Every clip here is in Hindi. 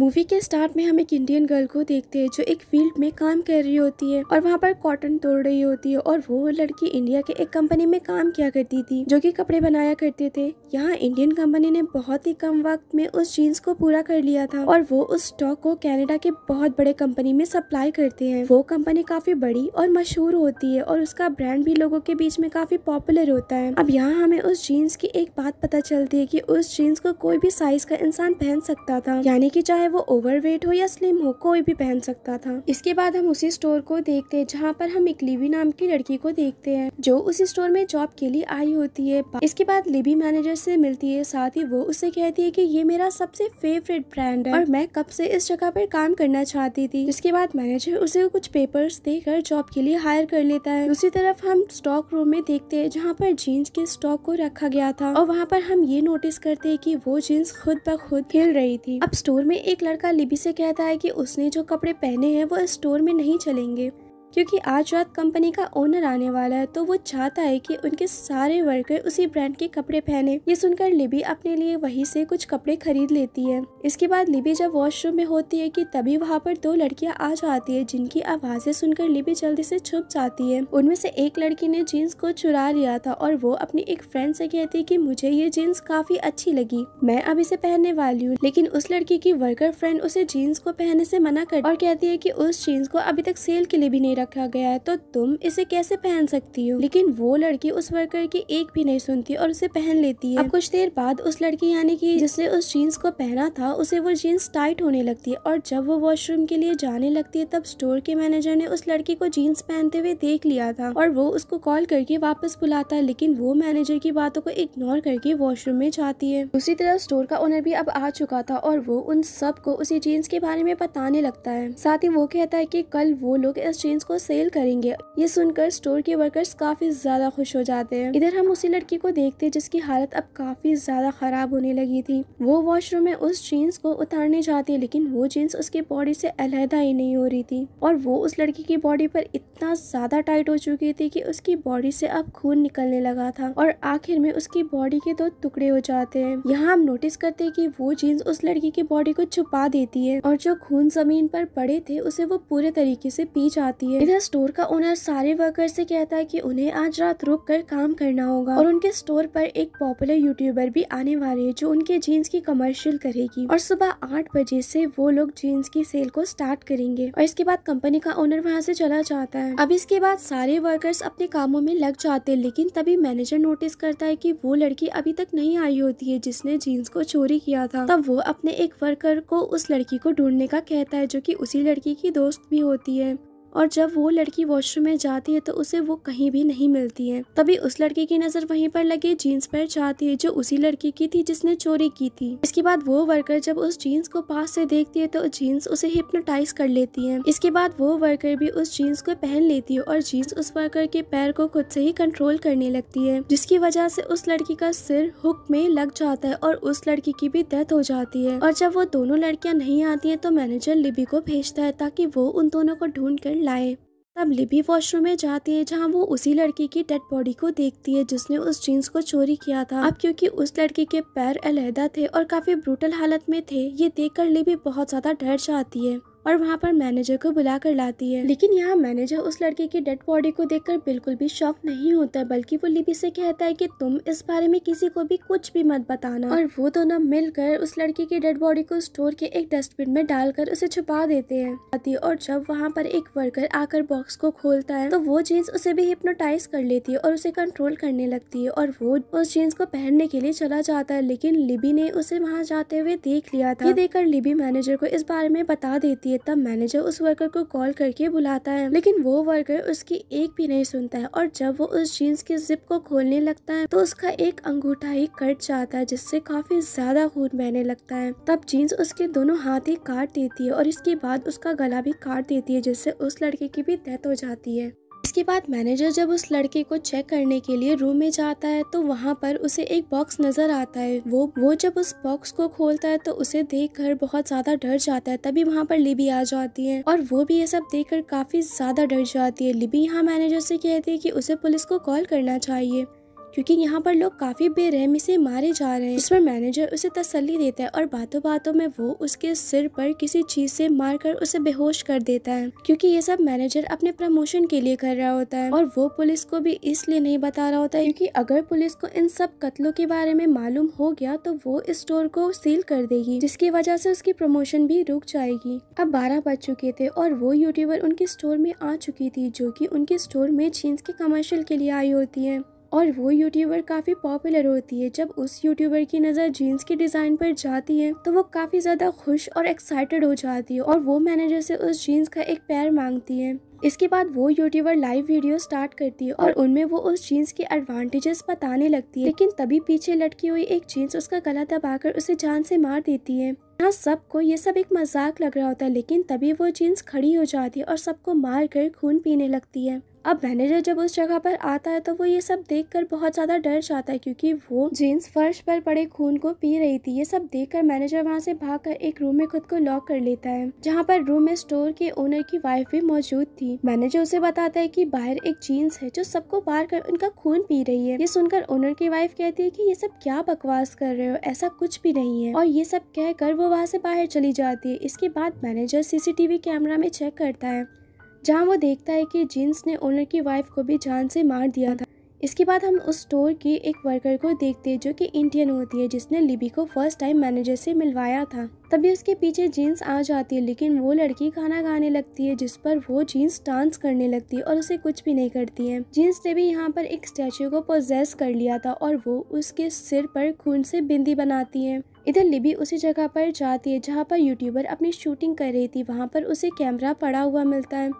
मूवी के स्टार्ट में हम एक इंडियन गर्ल को देखते हैं जो एक फील्ड में काम कर रही होती है और वहाँ पर कॉटन तोड़ रही होती है और वो लड़की इंडिया के एक कंपनी में काम किया करती थी जो कि कपड़े बनाया करते थे यहाँ इंडियन कंपनी ने बहुत ही कम वक्त में उस जीन्स को पूरा कर लिया था और वो उस स्टॉक को कैनेडा के बहुत बड़े कंपनी में सप्लाई करते हैं वो कंपनी काफी बड़ी और मशहूर होती है और उसका ब्रांड भी लोगों के बीच में काफी पॉपुलर होता है अब यहाँ हमें उस जीन्स की एक बात पता चलती है की उस जीन्स को कोई भी साइज का इंसान पहन सकता था यानी की चाहे वो ओवरवेट हो या स्लिम हो कोई भी पहन सकता था इसके बाद हम उसी स्टोर को देखते हैं जहाँ पर हम एक लिवी नाम की लड़की को देखते हैं जो उसी स्टोर में जॉब के लिए आई होती है इसके बाद लिबी मैनेजर से मिलती है साथ ही वो उसे कहती है कि ये मेरा सबसे फेवरेट ब्रांड है और मैं कब से इस जगह पर काम करना चाहती थी इसके बाद मैनेजर उसे कुछ पेपर्स देकर जॉब के लिए हायर कर लेता है दूसरी तरफ हम स्टॉक रूम में देखते हैं जहाँ पर जीन्स के स्टॉक को रखा गया था और वहाँ पर हम ये नोटिस करते है की वो जीन्स खुद ब खुद खेल रही थी अब स्टोर में एक एक लड़का लिबी से कहता है कि उसने जो कपड़े पहने हैं वो स्टोर में नहीं चलेंगे क्योंकि आज रात कंपनी का ओनर आने वाला है तो वो चाहता है कि उनके सारे वर्कर उसी ब्रांड के कपड़े पहने ये सुनकर लिबी अपने लिए वहीं से कुछ कपड़े खरीद लेती है इसके बाद लिबी जब वॉशरूम में होती है कि तभी वहाँ पर दो लड़कियाँ आ जाती है जिनकी आवाजें सुनकर लिबी जल्दी से छुप जाती है उनमें से एक लड़की ने जीन्स को चुरा लिया था और वो अपनी एक फ्रेंड से कहती है की मुझे ये जीन्स काफी अच्छी लगी मैं अब इसे पहनने वाली हूँ लेकिन उस लड़की की वर्कर फ्रेंड उसे जीन्स को पहनने से मना कर और कहती है की उस जीन्स को अभी तक सेल के लिए भी नहीं रखा गया है तो तुम इसे कैसे पहन सकती हो लेकिन वो लड़की उस वर्कर की एक भी नहीं सुनती और उसे पहन लेती है अब कुछ देर बाद उस लड़की यानी कि जिसने उस जीन्स को पहना था उसे वो जीन्स टाइट होने लगती है और जब वो वॉशरूम के लिए जाने लगती है तब स्टोर के मैनेजर ने उस लड़की को जीन्स पहनते हुए देख लिया था और वो उसको कॉल करके वापस बुलाता है लेकिन वो मैनेजर की बातों को इग्नोर करके वॉशरूम में जाती है उसी तरह स्टोर का ओनर भी अब आ चुका था और वो उन सबको उसी जीन्स के बारे में बताने लगता है साथ ही वो कहता है की कल वो लोग इस जीन्स उसको सेल करेंगे ये सुनकर स्टोर के वर्कर्स काफी ज्यादा खुश हो जाते हैं इधर हम उसी लड़की को देखते हैं जिसकी हालत अब काफी ज्यादा खराब होने लगी थी वो वॉशरूम में उस जीन्स को उतारने जाती है लेकिन वो जीन्स उसकी बॉडी से अलहदा ही नहीं हो रही थी और वो उस लड़की की बॉडी पर इतना ज्यादा टाइट हो चुकी थी की उसकी बॉडी से अब खून निकलने लगा था और आखिर में उसकी बॉडी के दो टुकड़े हो जाते हैं यहाँ हम नोटिस करते है की वो जीन्स उस लड़की की बॉडी को छुपा देती है और जो खून जमीन पर पड़े थे उसे वो पूरे तरीके से पी जाती है इधर स्टोर का ओनर सारे वर्कर से कहता है कि उन्हें आज रात रुक कर काम करना होगा और उनके स्टोर पर एक पॉपुलर यूट्यूबर भी आने वाले है जो उनके जीन्स की कमर्शियल करेगी और सुबह आठ बजे से वो लोग जीन्स की सेल को स्टार्ट करेंगे और इसके बाद कंपनी का ओनर वहाँ से चला जाता है अब इसके बाद सारे वर्कर्स अपने कामों में लग जाते हैं लेकिन तभी मैनेजर नोटिस करता है की वो लड़की अभी तक नहीं आई होती है जिसने जीन्स को चोरी किया था तब वो अपने एक वर्कर को उस लड़की को ढूंढने का कहता है जो की उसी लड़की की दोस्त भी होती है और जब वो लड़की वॉशरूम में जाती है तो उसे वो कहीं भी नहीं मिलती है तभी उस लड़की की नज़र वहीं पर लगे जीन्स पर जाती है जो उसी लड़की की थी जिसने चोरी की थी इसके बाद वो वर्कर जब उस जीन्स को पास से देखती है तो जीन्स उसे हिप्नोटाइज कर लेती है इसके बाद वो वर्कर भी उस जीन्स को पहन लेती है और जीन्स उस वर्कर के पैर को खुद से ही कंट्रोल करने लगती है जिसकी वजह से उस लड़की का सिर हुक में लग जाता है और उस लड़की की भी डेथ हो जाती है और जब वो दोनों लड़कियाँ नहीं आती है तो मैनेजर लिबी को भेजता है ताकि वो उन दोनों को ढूंढ कर हस्बैंड लाए तब लिबी वॉशरूम में जाती है जहाँ वो उसी लड़की की डेड बॉडी को देखती है जिसने उस जीन्स को चोरी किया था अब क्योंकि उस लड़की के पैर अलहदा थे और काफी ब्रूटल हालत में थे ये देखकर लिबी बहुत ज्यादा डर जाती है और वहाँ पर मैनेजर को बुला कर लाती है लेकिन यहाँ मैनेजर उस लड़के की डेड बॉडी को देखकर बिल्कुल भी शौक नहीं होता बल्कि वो लिबी से कहता है कि तुम इस बारे में किसी को भी कुछ भी मत बताना और वो दोनों मिलकर उस लड़की की डेड बॉडी को स्टोर के एक डस्टबिन में डालकर उसे छुपा देते हैं और जब वहाँ पर एक वर्कर आकर बॉक्स को खोलता है तो वो जीन्स उसे भी हिप्नोटाइज कर लेती है और उसे कंट्रोल करने लगती है और वो उस जीन्स को पहनने के लिए चला जाता है लेकिन लिबी ने उसे वहाँ जाते हुए देख लिया था ये देखकर लिबी मैनेजर को इस बारे में बता देती है होती है तब मैनेजर उस वर्कर को कॉल करके बुलाता है लेकिन वो वर्कर उसकी एक भी नहीं सुनता है और जब वो उस जीन्स की जिप को खोलने लगता है तो उसका एक अंगूठा ही कट जाता है जिससे काफी ज्यादा खून बहने लगता है तब जीन्स उसके दोनों हाथ ही काट देती है और इसके बाद उसका गला भी काट देती है जिससे उस लड़के की भी डेथ हो जाती है इसके बाद मैनेजर जब उस लड़के को चेक करने के लिए रूम में जाता है तो वहाँ पर उसे एक बॉक्स नजर आता है वो वो जब उस बॉक्स को खोलता है तो उसे देख कर बहुत ज्यादा डर जाता है तभी वहाँ पर लिबी आ जाती है और वो भी ये सब देख कर काफी ज्यादा डर जाती है लिबी यहाँ मैनेजर से कहती है की उसे पुलिस को कॉल करना चाहिए क्योंकि यहाँ पर लोग काफ़ी बेरहमी से मारे जा रहे हैं इस पर मैनेजर उसे तसल्ली देता है और बातों बातों में वो उसके सिर पर किसी चीज़ से मार कर उसे बेहोश कर देता है क्योंकि ये सब मैनेजर अपने प्रमोशन के लिए कर रहा होता है और वो पुलिस को भी इसलिए नहीं बता रहा होता है क्योंकि अगर पुलिस को इन सब कत्लों के बारे में मालूम हो गया तो वो इस स्टोर को सील कर देगी जिसकी वजह से उसकी प्रमोशन भी रुक जाएगी अब बारह बज चुके थे और वो यूट्यूबर उनके स्टोर में आ चुकी थी जो की उनके स्टोर में जीन्स के कमर्शियल के लिए आई होती है और वो यूट्यूबर काफ़ी पॉपुलर होती है जब उस यूट्यूबर की नज़र जीन्स के डिज़ाइन पर जाती है तो वो काफ़ी ज़्यादा खुश और एक्साइटेड हो जाती है और वो मैनेजर से उस जीन्स का एक पैर मांगती है इसके बाद वो यूट्यूबर लाइव वीडियो स्टार्ट करती है और उनमें वो उस जीन्स की एडवांटेजेस बताने लगती है लेकिन तभी पीछे लटकी हुई एक जीन्स उसका गला दबाकर उसे जान से मार देती है यहाँ सबको ये सब एक मजाक लग रहा होता है लेकिन तभी वो जीन्स खड़ी हो जाती है और सबको मार कर खून पीने लगती है अब मैनेजर जब उस जगह पर आता है तो वो ये सब देखकर बहुत ज़्यादा डर जाता है क्योंकि वो जीन्स फर्श पर पड़े खून को पी रही थी ये सब देखकर मैनेजर वहाँ से भागकर एक रूम में खुद को लॉक कर लेता है जहाँ पर रूम में स्टोर के ओनर की वाइफ भी मौजूद थी मैनेजर उसे बताता है की बाहर एक जीन्स है जो सबको बार कर उनका खून पी रही है ये सुनकर ओनर की वाइफ कहती है की ये सब क्या बकवास कर रहे हो ऐसा कुछ भी नहीं है और ये सब कहकर वो वहाँ से बाहर चली जाती है इसके बाद मैनेजर सीसीटीवी कैमरा में चेक करता है जहां वो देखता है कि जीन्स ने ओनर की वाइफ को भी जान से मार दिया था इसके बाद हम उस स्टोर की एक वर्कर को देखते हैं जो कि इंडियन होती है जिसने लिबी को फर्स्ट टाइम मैनेजर से मिलवाया था तभी उसके पीछे जीन्स आ जाती है लेकिन वो लड़की गाना गाने लगती है जिस पर वो जीन्स डांस करने लगती है और उसे कुछ भी नहीं करती है जीन्स ने भी यहाँ पर एक स्टैचू को प्रोजेस कर लिया था और वो उसके सिर पर खून से बिंदी बनाती है इधर लिबी उसी जगह पर जाती है जहाँ पर यूट्यूबर अपनी शूटिंग कर रही थी वहाँ पर उसे कैमरा पड़ा हुआ मिलता है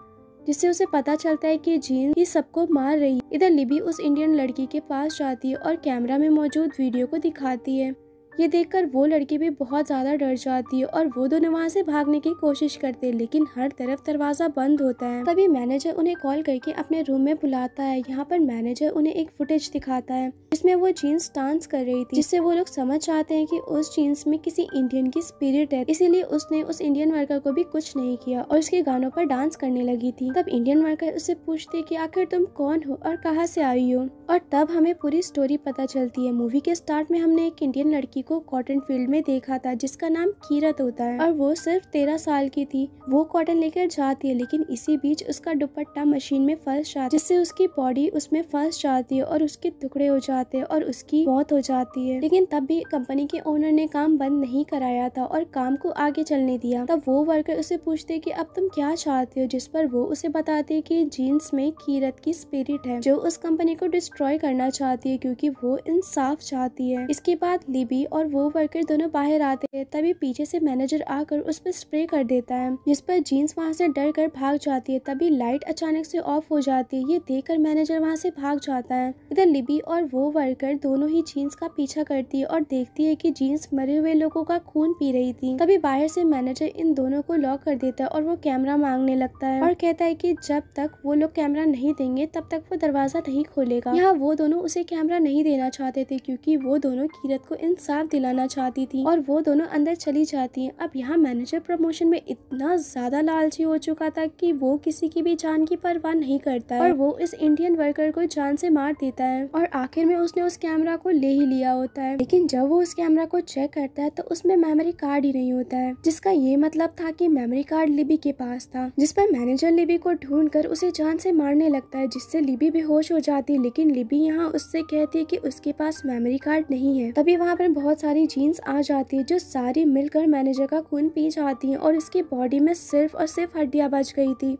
जिससे उसे पता चलता है कि जीन ही सबको मार रही है इधर लिबी उस इंडियन लड़की के पास जाती है और कैमरा में मौजूद वीडियो को दिखाती है ये देखकर वो लड़की भी बहुत ज़्यादा डर जाती है और वो दोनों वहाँ से भागने की कोशिश करते हैं लेकिन हर तरफ दरवाज़ा बंद होता है तभी मैनेजर उन्हें कॉल करके अपने रूम में बुलाता है यहाँ पर मैनेजर उन्हें एक फुटेज दिखाता है जिसमें वो जीन्स डांस कर रही थी जिससे वो लोग समझ आते हैं कि उस जीन्स में किसी इंडियन की स्पिरिट है इसीलिए उसने उस इंडियन वर्कर को भी कुछ नहीं किया और उसके गानों पर डांस करने लगी थी तब इंडियन वर्कर उससे पूछते कि आखिर तुम कौन हो और कहाँ से आई हो और तब हमें पूरी स्टोरी पता चलती है मूवी के स्टार्ट में हमने एक इंडियन लड़की लड़की को कॉटन फील्ड में देखा था जिसका नाम कीरत होता है और वो सिर्फ तेरह साल की थी वो कॉटन लेकर जाती है लेकिन इसी बीच उसका दुपट्टा मशीन में फंस जाता जिससे उसकी बॉडी उसमें फंस जाती है और उसके टुकड़े हो जाते हैं और उसकी मौत हो जाती है लेकिन तब भी कंपनी के ओनर ने काम बंद नहीं कराया था और काम को आगे चलने दिया तब वो वर्कर उसे पूछते की अब तुम क्या चाहते हो जिस पर वो उसे बताते की जीन्स में कीरत की स्पिरिट है जो उस कंपनी को डिस्ट्रॉय करना चाहती है क्योंकि वो इंसाफ चाहती है इसके बाद लिबी और वो वर्कर दोनों बाहर आते हैं तभी पीछे से मैनेजर आकर उस पर स्प्रे कर देता है जिस पर जीन्स वहाँ से डर कर भाग जाती है तभी लाइट अचानक से ऑफ हो जाती है ये देखकर मैनेजर वहाँ से भाग जाता है इधर लिबी और वो वर्कर दोनों ही जीन्स का पीछा करती है और देखती है की जीन्स मरे हुए लोगों का खून पी रही थी तभी बाहर से मैनेजर इन दोनों को लॉक कर देता है और वो कैमरा मांगने लगता है और कहता है की जब तक वो लोग कैमरा नहीं देंगे तब तक वो दरवाजा नहीं खोलेगा यहाँ वो दोनों उसे कैमरा नहीं देना चाहते थे क्यूँकी वो दोनों कीरत को इंसाफ प्यार दिलाना चाहती थी और वो दोनों अंदर चली जाती है अब यहाँ मैनेजर प्रमोशन में इतना ज्यादा लालची हो चुका था कि वो किसी की भी जान की परवाह नहीं करता और वो इस इंडियन वर्कर को जान से मार देता है और आखिर में उसने उस कैमरा को ले ही लिया होता है लेकिन जब वो उस कैमरा को चेक करता है तो उसमें मेमोरी कार्ड ही नहीं होता है जिसका ये मतलब था की मेमोरी कार्ड लिबी के पास था जिस पर मैनेजर लिबी को ढूंढ कर उसे जान से मारने लगता है जिससे लिबी बेहोश हो जाती है लेकिन लिबी यहाँ उससे कहती है की उसके पास मेमोरी कार्ड नहीं है तभी वहाँ पर बहुत बहुत सारी जीन्स आ जाती है जो सारी मिलकर मैनेजर का खून पी जाती हैं और इसकी बॉडी में सिर्फ और सिर्फ हड्डियाँ बच गई थी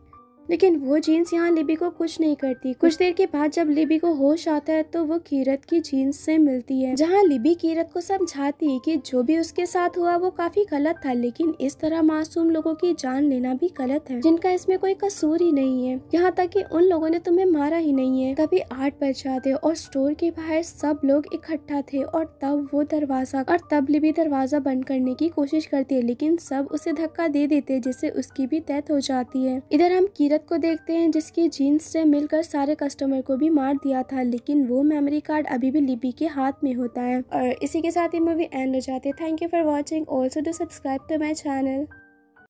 लेकिन वो जीन्स यहाँ लिबी को कुछ नहीं करती कुछ देर के बाद जब लिबी को होश आता है तो वो कीरत की जीन्स से मिलती है जहाँ लिबी कीरत को समझाती है कि जो भी उसके साथ हुआ वो काफी गलत था लेकिन इस तरह मासूम लोगों की जान लेना भी गलत है जिनका इसमें कोई कसूर ही नहीं है यहाँ तक कि उन लोगों ने तुम्हें मारा ही नहीं है तभी आठ बज जाते और स्टोर के बाहर सब लोग इकट्ठा थे और तब वो दरवाजा और तब लिबी दरवाजा बंद करने की कोशिश करती है लेकिन सब उसे धक्का दे देते जिससे उसकी भी डेथ हो जाती है इधर हम कीरत सीरत को देखते हैं जिसकी जीन्स से मिलकर सारे कस्टमर को भी मार दिया था लेकिन वो मेमोरी कार्ड अभी भी लिपि के हाथ में होता है और इसी के साथ ही मूवी एंड हो जाती है thank you for watching also do subscribe to my channel